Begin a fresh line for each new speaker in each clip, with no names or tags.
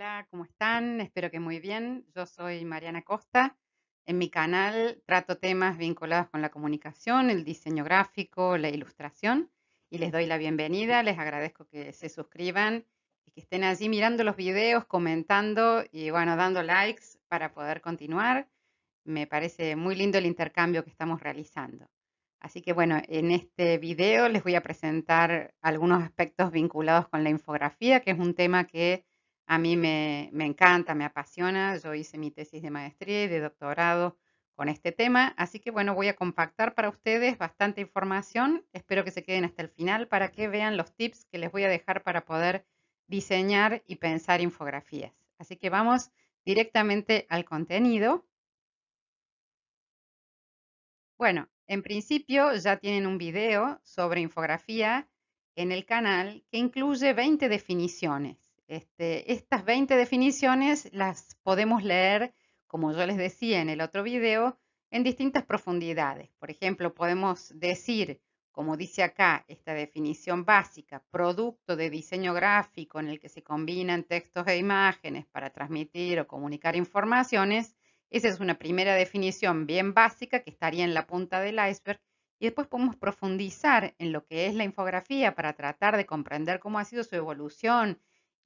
Hola, ¿cómo están? Espero que muy bien. Yo soy Mariana Costa. En mi canal trato temas vinculados con la comunicación, el diseño gráfico, la ilustración y les doy la bienvenida. Les agradezco que se suscriban y que estén allí mirando los videos, comentando y bueno, dando likes para poder continuar. Me parece muy lindo el intercambio que estamos realizando. Así que bueno, en este video les voy a presentar algunos aspectos vinculados con la infografía, que es un tema que a mí me, encanta, me apasiona. Yo hice mi tesis de maestría y de doctorado con este tema. Así que bueno, voy a compactar para ustedes bastante información. Espero que se queden hasta el final para que vean los tips que les voy a dejar para poder diseñar y pensar infografías. Así que vamos directamente al contenido. Bueno, en principio ya tienen un video sobre infografía en el canal que incluye 20 definiciones. Este, estas 20 definiciones las podemos leer, como yo les decía en el otro video, en distintas profundidades. Por ejemplo, podemos decir, como dice acá esta definición básica, producto de diseño gráfico en el que se combinan textos e imágenes para transmitir o comunicar informaciones. Esa es una primera definición bien básica que estaría en la punta del iceberg y después podemos profundizar en lo que es la infografía para tratar de comprender cómo ha sido su evolución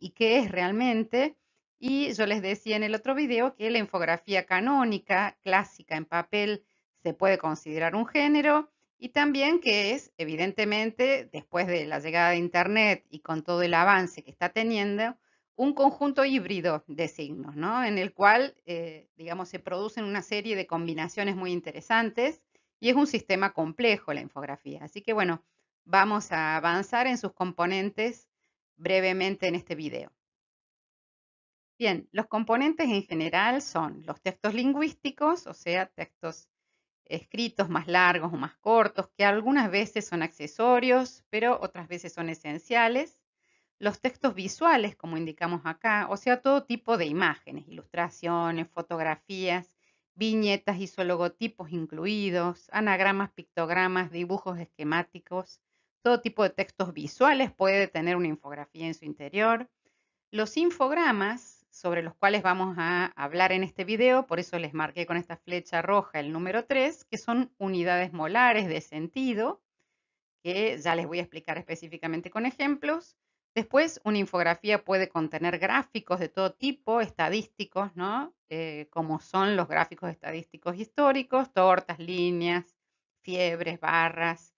y qué es realmente. Y yo les decía en el otro video que la infografía canónica clásica en papel se puede considerar un género y también que es, evidentemente, después de la llegada de Internet y con todo el avance que está teniendo, un conjunto híbrido de signos, ¿no? En el cual, eh, digamos, se producen una serie de combinaciones muy interesantes y es un sistema complejo la infografía. Así que, bueno, vamos a avanzar en sus componentes brevemente en este video. Bien, los componentes en general son los textos lingüísticos, o sea, textos escritos más largos o más cortos, que algunas veces son accesorios, pero otras veces son esenciales. Los textos visuales, como indicamos acá, o sea, todo tipo de imágenes, ilustraciones, fotografías, viñetas y logotipos incluidos, anagramas, pictogramas, dibujos esquemáticos, todo tipo de textos visuales puede tener una infografía en su interior. Los infogramas, sobre los cuales vamos a hablar en este video, por eso les marqué con esta flecha roja el número 3, que son unidades molares de sentido, que ya les voy a explicar específicamente con ejemplos. Después, una infografía puede contener gráficos de todo tipo, estadísticos, ¿no? Eh, como son los gráficos estadísticos históricos, tortas, líneas, fiebres, barras,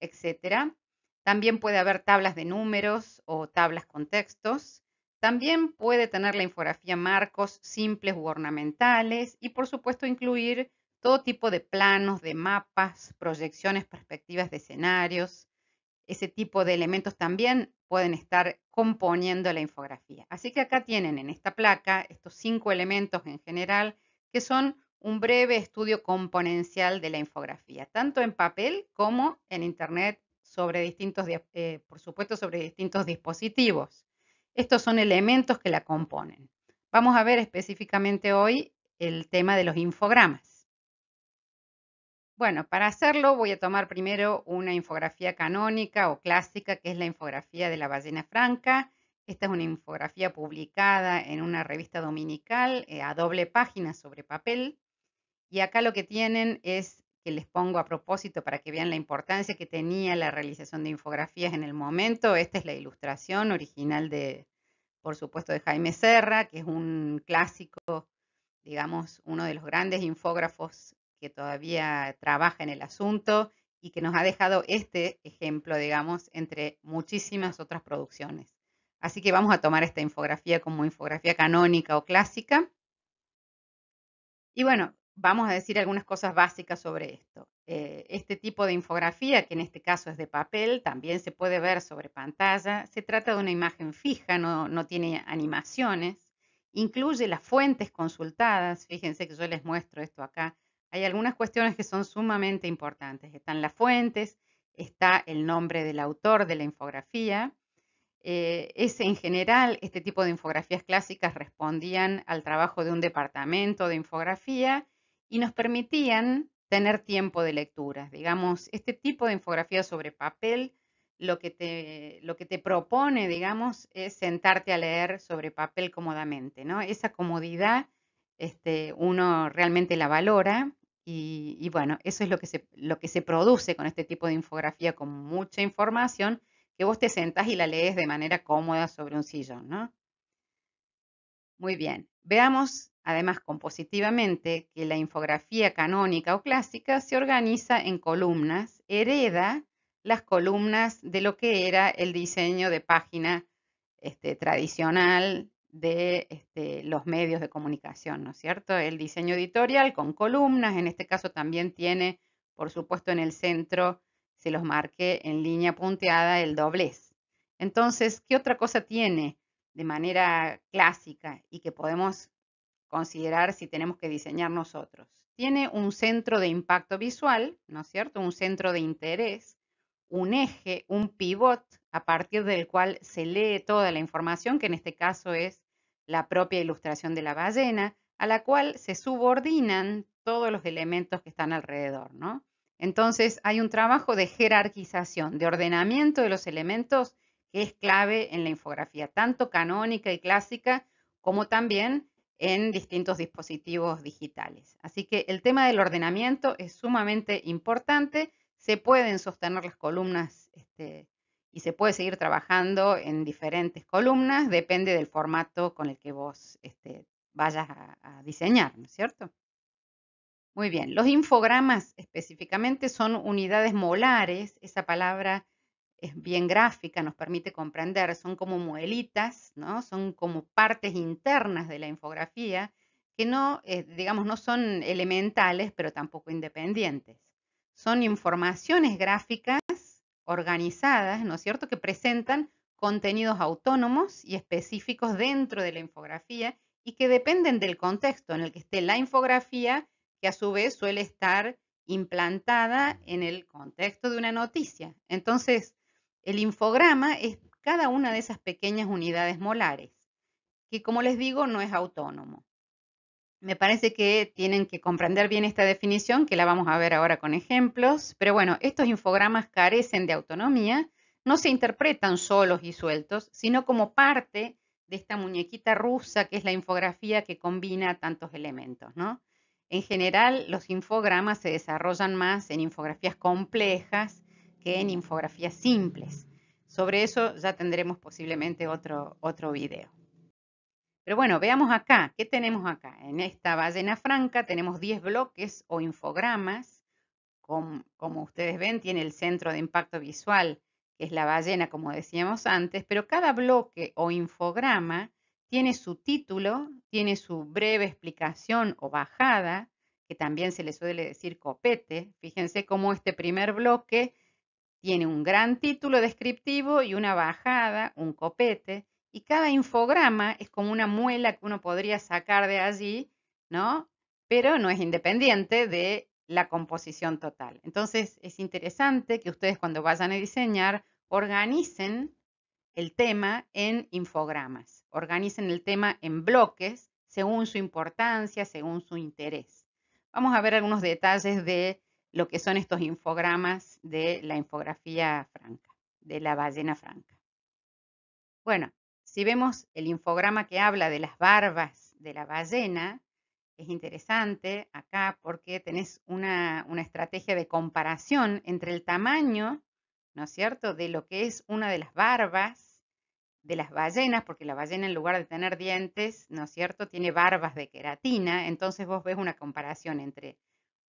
etcétera. También puede haber tablas de números o tablas con textos. También puede tener la infografía marcos simples u ornamentales y por supuesto incluir todo tipo de planos, de mapas, proyecciones, perspectivas de escenarios. Ese tipo de elementos también pueden estar componiendo la infografía. Así que acá tienen en esta placa estos cinco elementos en general que son un breve estudio componencial de la infografía, tanto en papel como en internet sobre distintos, eh, por supuesto, sobre distintos dispositivos. Estos son elementos que la componen. Vamos a ver específicamente hoy el tema de los infogramas. Bueno, para hacerlo voy a tomar primero una infografía canónica o clásica, que es la infografía de la ballena franca. Esta es una infografía publicada en una revista dominical eh, a doble página sobre papel. Y acá lo que tienen es que les pongo a propósito para que vean la importancia que tenía la realización de infografías en el momento. Esta es la ilustración original de, por supuesto, de Jaime Serra, que es un clásico, digamos, uno de los grandes infógrafos que todavía trabaja en el asunto y que nos ha dejado este ejemplo, digamos, entre muchísimas otras producciones. Así que vamos a tomar esta infografía como infografía canónica o clásica. Y bueno, vamos a decir algunas cosas básicas sobre esto. Eh, este tipo de infografía, que en este caso es de papel, también se puede ver sobre pantalla. Se trata de una imagen fija, no, no tiene animaciones. Incluye las fuentes consultadas. Fíjense que yo les muestro esto acá. Hay algunas cuestiones que son sumamente importantes. Están las fuentes, está el nombre del autor de la infografía. Eh, es en general, este tipo de infografías clásicas respondían al trabajo de un departamento de infografía y nos permitían tener tiempo de lecturas. Digamos, este tipo de infografía sobre papel lo que te, lo que te propone, digamos, es sentarte a leer sobre papel cómodamente, ¿no? Esa comodidad este, uno realmente la valora y, bueno, eso es lo que, se, lo que se produce con este tipo de infografía con mucha información, que vos te sentás y la lees de manera cómoda sobre un sillón, ¿no? Muy bien, veamos Además, compositivamente, que la infografía canónica o clásica se organiza en columnas, hereda las columnas de lo que era el diseño de página este, tradicional de este, los medios de comunicación, ¿no es cierto? El diseño editorial con columnas, en este caso también tiene, por supuesto, en el centro, se los marque en línea punteada, el doblez. Entonces, ¿qué otra cosa tiene de manera clásica y que podemos considerar si tenemos que diseñar nosotros. Tiene un centro de impacto visual, ¿no es cierto? Un centro de interés, un eje, un pivot a partir del cual se lee toda la información, que en este caso es la propia ilustración de la ballena, a la cual se subordinan todos los elementos que están alrededor, ¿no? Entonces hay un trabajo de jerarquización, de ordenamiento de los elementos que es clave en la infografía, tanto canónica y clásica como también en distintos dispositivos digitales. Así que el tema del ordenamiento es sumamente importante. Se pueden sostener las columnas este, y se puede seguir trabajando en diferentes columnas, depende del formato con el que vos este, vayas a, a, diseñar, ¿no es cierto? Muy bien, los infogramas específicamente son unidades molares, esa palabra es bien gráfica, nos permite comprender, son como muelitas, ¿no? son como partes internas de la infografía que no, eh, digamos, no son elementales, pero tampoco independientes. Son informaciones gráficas organizadas, ¿no es cierto?, que presentan contenidos autónomos y específicos dentro de la infografía y que dependen del contexto en el que esté la infografía, que a su vez suele estar implantada en el contexto de una noticia. Entonces, el infograma es cada una de esas pequeñas unidades molares, que como les digo no es autónomo. Me parece que tienen que comprender bien esta definición, que la vamos a ver ahora con ejemplos, pero bueno, estos infogramas carecen de autonomía, no se interpretan solos y sueltos, sino como parte de esta muñequita rusa que es la infografía que combina tantos elementos, ¿no? En general, los infogramas se desarrollan más en infografías complejas que en infografías simples. Sobre eso ya tendremos posiblemente otro, otro video. Pero bueno, veamos acá, ¿qué tenemos acá? En esta ballena franca tenemos 10 bloques o infogramas. Como, como ustedes ven, tiene el centro de impacto visual, que es la ballena, como decíamos antes, pero cada bloque o infograma tiene su título, tiene su breve explicación o bajada, que también se le suele decir copete. Fíjense cómo este primer bloque tiene un gran título descriptivo y una bajada, un copete, y cada infograma es como una muela que uno podría sacar de allí, ¿no? Pero no es independiente de la composición total. Entonces es interesante que ustedes cuando vayan a diseñar organicen el tema en infogramas, organicen el tema en bloques según su importancia, según su interés. Vamos a ver algunos detalles de lo que son estos infogramas de la infografía franca, de la ballena franca. Bueno, si vemos el infograma que habla de las barbas de la ballena, es interesante acá porque tenés una, una estrategia de comparación entre el tamaño, ¿no es cierto?, de lo que es una de las barbas de las ballenas, porque la ballena en lugar de tener dientes, ¿no es cierto?, tiene barbas de queratina, entonces vos ves una comparación entre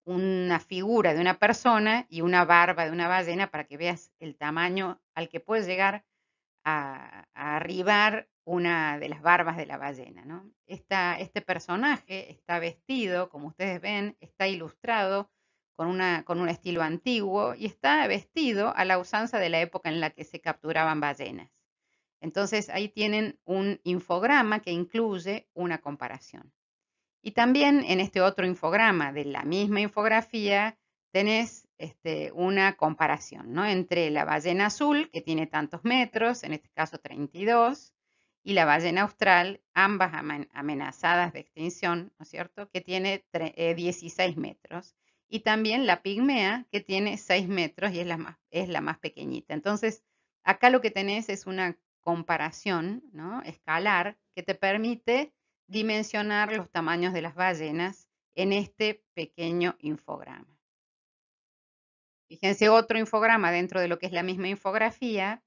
una figura de una persona y una barba de una ballena para que veas el tamaño al que puede llegar a, arribar una de las barbas de la ballena. ¿no? este personaje está vestido, como ustedes ven, está ilustrado con, con un estilo antiguo y está vestido a la usanza de la época en la que se capturaban ballenas. Entonces ahí tienen un infograma que incluye una comparación. Y también en este otro infograma de la misma infografía tenés este, una comparación ¿no? entre la ballena azul, que tiene tantos metros, en este caso 32, y la ballena austral, ambas amenazadas de extinción, ¿no es cierto?, que tiene 16 eh, metros. Y también la pigmea, que tiene 6 metros y es la más, es la más pequeñita. Entonces, acá lo que tenés es una comparación ¿no? escalar que te permite dimensionar los tamaños de las ballenas en este pequeño infograma. Fíjense otro infograma dentro de lo que es la misma infografía.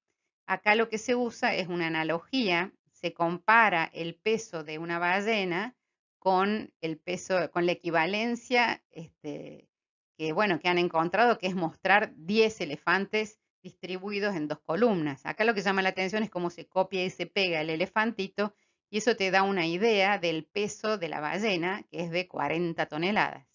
Acá lo que se usa es una analogía. Se compara el peso de una ballena con el peso, con la equivalencia este, que, bueno, que han encontrado, que es mostrar 10 elefantes distribuidos en dos columnas. Acá lo que llama la atención es cómo se copia y se pega el elefantito y eso te da una idea del peso de la ballena, que es de 40 toneladas.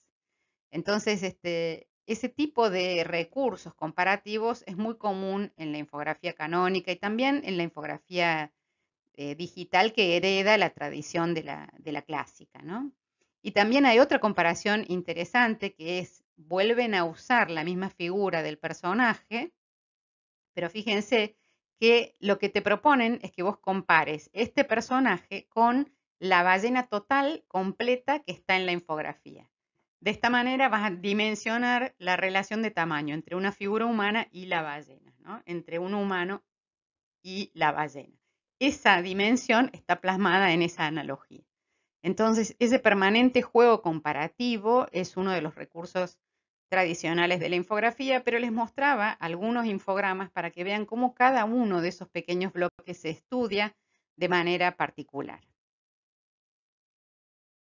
Entonces, este, ese tipo de recursos comparativos es muy común en la infografía canónica y también en la infografía eh, digital que hereda la tradición de la, clásica. Y también hay otra comparación interesante que es, vuelven a usar la misma figura del personaje, pero fíjense que lo que te proponen es que vos compares este personaje con la ballena total completa que está en la infografía. De esta manera vas a dimensionar la relación de tamaño entre una figura humana y la ballena, entre un humano y la ballena. Esa dimensión está plasmada en esa analogía. Entonces, ese permanente juego comparativo es uno de los recursos tradicionales de la infografía, pero les mostraba algunos infogramas para que vean cómo cada uno de esos pequeños bloques se estudia de manera particular.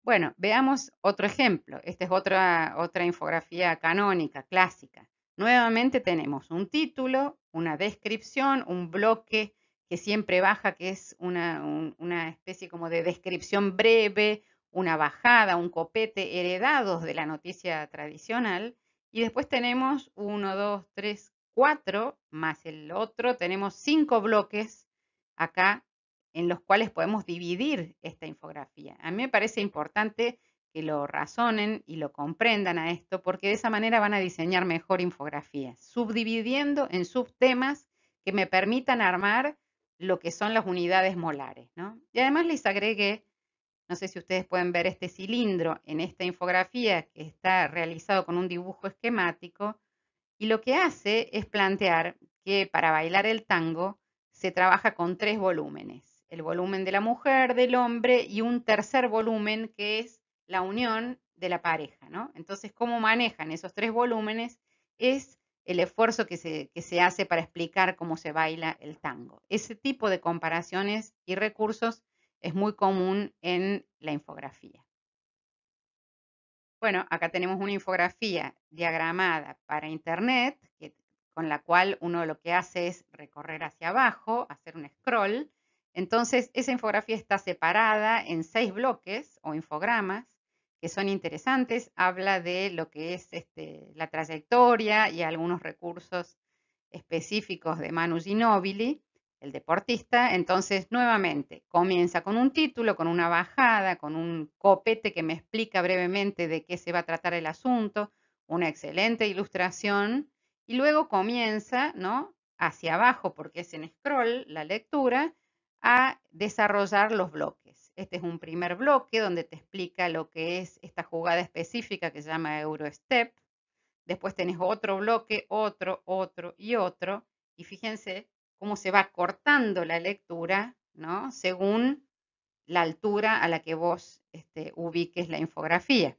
Bueno, veamos otro ejemplo. Esta es otra, infografía canónica, clásica. Nuevamente tenemos un título, una descripción, un bloque que siempre baja, que es una, una especie como de descripción breve, una bajada, un copete heredados de la noticia tradicional, y después tenemos uno, dos, tres, cuatro, más el otro, tenemos cinco bloques acá en los cuales podemos dividir esta infografía. A mí me parece importante que lo razonen y lo comprendan a esto, porque de esa manera van a diseñar mejor infografías, subdividiendo en subtemas que me permitan armar lo que son las unidades molares. ¿no? Y además les agregué no sé si ustedes pueden ver este cilindro en esta infografía que está realizado con un dibujo esquemático y lo que hace es plantear que para bailar el tango se trabaja con tres volúmenes. El volumen de la mujer, del hombre y un tercer volumen que es la unión de la pareja. Entonces, cómo manejan esos tres volúmenes es el esfuerzo que se, que se hace para explicar cómo se baila el tango. Ese tipo de comparaciones y recursos es muy común en la infografía. Bueno, acá tenemos una infografía diagramada para Internet, con la cual uno lo que hace es recorrer hacia abajo, hacer un scroll. Entonces, esa infografía está separada en seis bloques o infogramas que son interesantes. Habla de lo que es este, la trayectoria y algunos recursos específicos de Manu Ginobili el deportista, entonces nuevamente comienza con un título, con una bajada, con un copete que me explica brevemente de qué se va a tratar el asunto, una excelente ilustración, y luego comienza, ¿no? Hacia abajo, porque es en scroll la lectura, a desarrollar los bloques. Este es un primer bloque donde te explica lo que es esta jugada específica que se llama Eurostep. Después tenés otro bloque, otro, otro y otro. Y fíjense cómo se va cortando la lectura, ¿no? Según la altura a la que vos este, ubiques la infografía.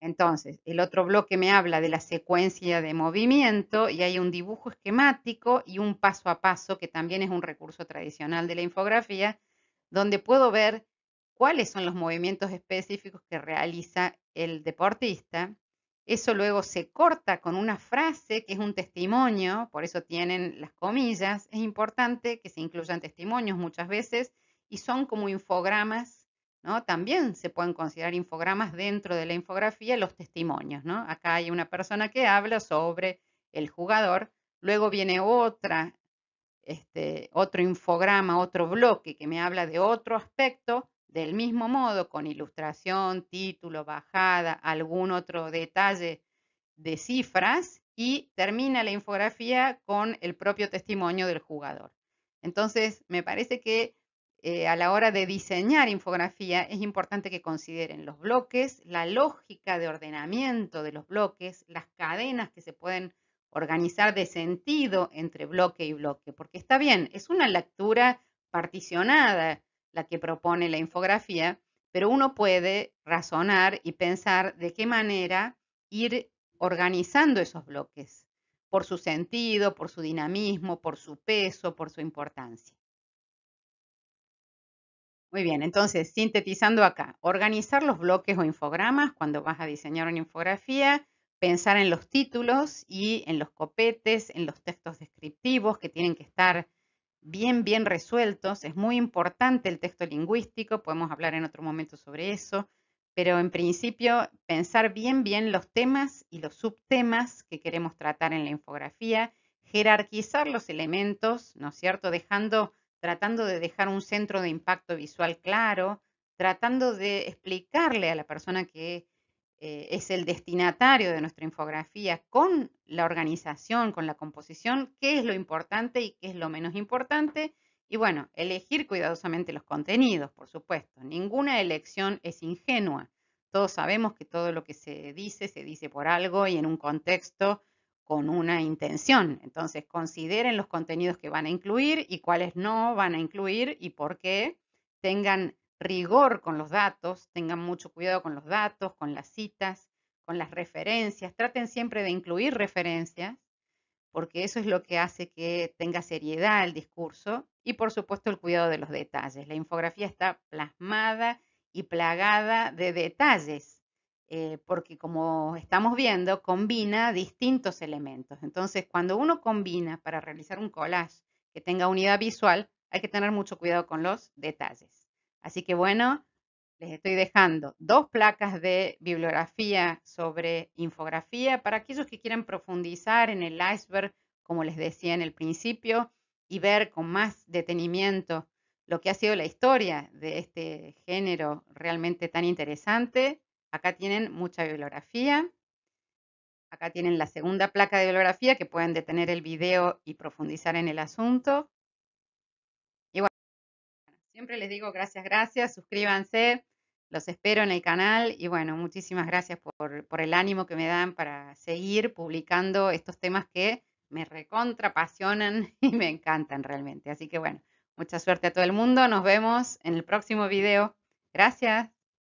Entonces, el otro bloque me habla de la secuencia de movimiento y hay un dibujo esquemático y un paso a paso, que también es un recurso tradicional de la infografía, donde puedo ver cuáles son los movimientos específicos que realiza el deportista eso luego se corta con una frase que es un testimonio, por eso tienen las comillas. Es importante que se incluyan testimonios muchas veces y son como infogramas, ¿no? También se pueden considerar infogramas dentro de la infografía los testimonios, ¿no? Acá hay una persona que habla sobre el jugador, luego viene otra, este, otro infograma, otro bloque que me habla de otro aspecto del mismo modo, con ilustración, título, bajada, algún otro detalle de cifras y termina la infografía con el propio testimonio del jugador. Entonces, me parece que eh, a la hora de diseñar infografía es importante que consideren los bloques, la lógica de ordenamiento de los bloques, las cadenas que se pueden organizar de sentido entre bloque y bloque, porque está bien, es una lectura particionada, la que propone la infografía, pero uno puede razonar y pensar de qué manera ir organizando esos bloques, por su sentido, por su dinamismo, por su peso, por su importancia. Muy bien, entonces, sintetizando acá, organizar los bloques o infogramas cuando vas a diseñar una infografía, pensar en los títulos y en los copetes, en los textos descriptivos que tienen que estar bien, bien resueltos. Es muy importante el texto lingüístico, podemos hablar en otro momento sobre eso, pero en principio pensar bien, bien los temas y los subtemas que queremos tratar en la infografía, jerarquizar los elementos, ¿no es cierto? Dejando, tratando de dejar un centro de impacto visual claro, tratando de explicarle a la persona que eh, es el destinatario de nuestra infografía con la organización, con la composición, qué es lo importante y qué es lo menos importante. Y bueno, elegir cuidadosamente los contenidos, por supuesto. Ninguna elección es ingenua. Todos sabemos que todo lo que se dice se dice por algo y en un contexto con una intención. Entonces, consideren los contenidos que van a incluir y cuáles no van a incluir y por qué. Tengan rigor con los datos, tengan mucho cuidado con los datos, con las citas, con las referencias, traten siempre de incluir referencias, porque eso es lo que hace que tenga seriedad el discurso y por supuesto el cuidado de los detalles. La infografía está plasmada y plagada de detalles, eh, porque como estamos viendo, combina distintos elementos. Entonces, cuando uno combina para realizar un collage que tenga unidad visual, hay que tener mucho cuidado con los detalles. Así que bueno, les estoy dejando dos placas de bibliografía sobre infografía para aquellos que quieran profundizar en el iceberg, como les decía en el principio, y ver con más detenimiento lo que ha sido la historia de este género realmente tan interesante. Acá tienen mucha bibliografía. Acá tienen la segunda placa de bibliografía que pueden detener el video y profundizar en el asunto. Siempre les digo gracias, gracias, suscríbanse, los espero en el canal y bueno, muchísimas gracias por, por el ánimo que me dan para seguir publicando estos temas que me recontra y me encantan realmente. Así que bueno, mucha suerte a todo el mundo, nos vemos en el próximo video. Gracias.